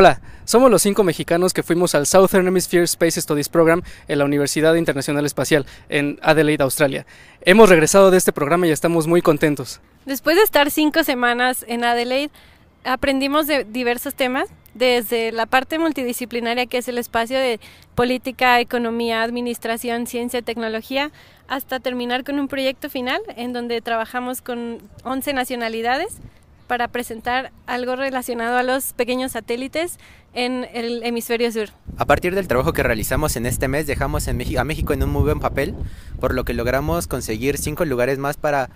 Hola, somos los cinco mexicanos que fuimos al Southern Hemisphere Space Studies Program en la Universidad Internacional Espacial en Adelaide, Australia. Hemos regresado de este programa y estamos muy contentos. Después de estar cinco semanas en Adelaide, aprendimos de diversos temas, desde la parte multidisciplinaria que es el espacio de política, economía, administración, ciencia, tecnología, hasta terminar con un proyecto final en donde trabajamos con 11 nacionalidades para presentar algo relacionado a los pequeños satélites en el hemisferio sur. A partir del trabajo que realizamos en este mes, dejamos a México en un muy buen papel, por lo que logramos conseguir cinco lugares más para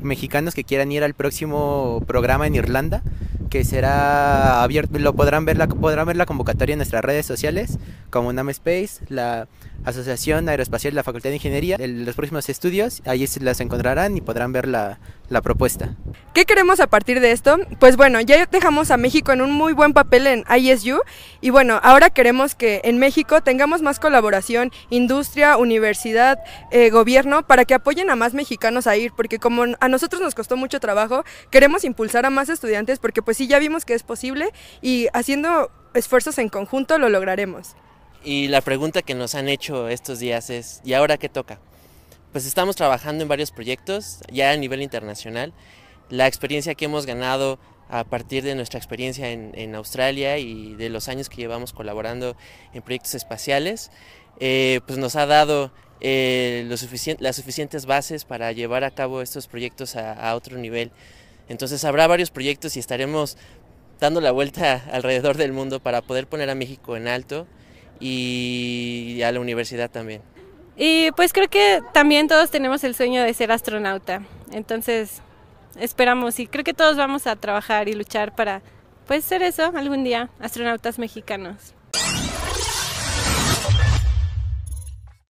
mexicanos que quieran ir al próximo programa en Irlanda, que será abierto, lo podrán ver la, podrán ver la convocatoria en nuestras redes sociales, como NAMESPACE, Space, la Asociación Aeroespacial de la Facultad de Ingeniería, los próximos estudios, ahí se las encontrarán y podrán ver la, la propuesta. ¿Qué queremos a partir de esto? Pues bueno, ya dejamos a México en un muy buen papel en ISU y bueno, ahora queremos que en México tengamos más colaboración, industria, universidad, eh, gobierno, para que apoyen a más mexicanos a ir, porque como a nosotros nos costó mucho trabajo, queremos impulsar a más estudiantes porque pues sí, ya vimos que es posible y haciendo esfuerzos en conjunto lo lograremos. Y la pregunta que nos han hecho estos días es, ¿y ahora qué toca? pues estamos trabajando en varios proyectos ya a nivel internacional. La experiencia que hemos ganado a partir de nuestra experiencia en, Australia y de los años que llevamos colaborando en proyectos espaciales, eh, pues nos ha dado eh, las suficientes bases para llevar a cabo estos proyectos a otro nivel. Entonces habrá varios proyectos y estaremos dando la vuelta alrededor del mundo para poder poner a México en alto y a la universidad también. Y pues creo que también todos tenemos el sueño de ser astronauta. Entonces esperamos y creo que todos vamos a trabajar y luchar para pues ser eso algún día, astronautas mexicanos.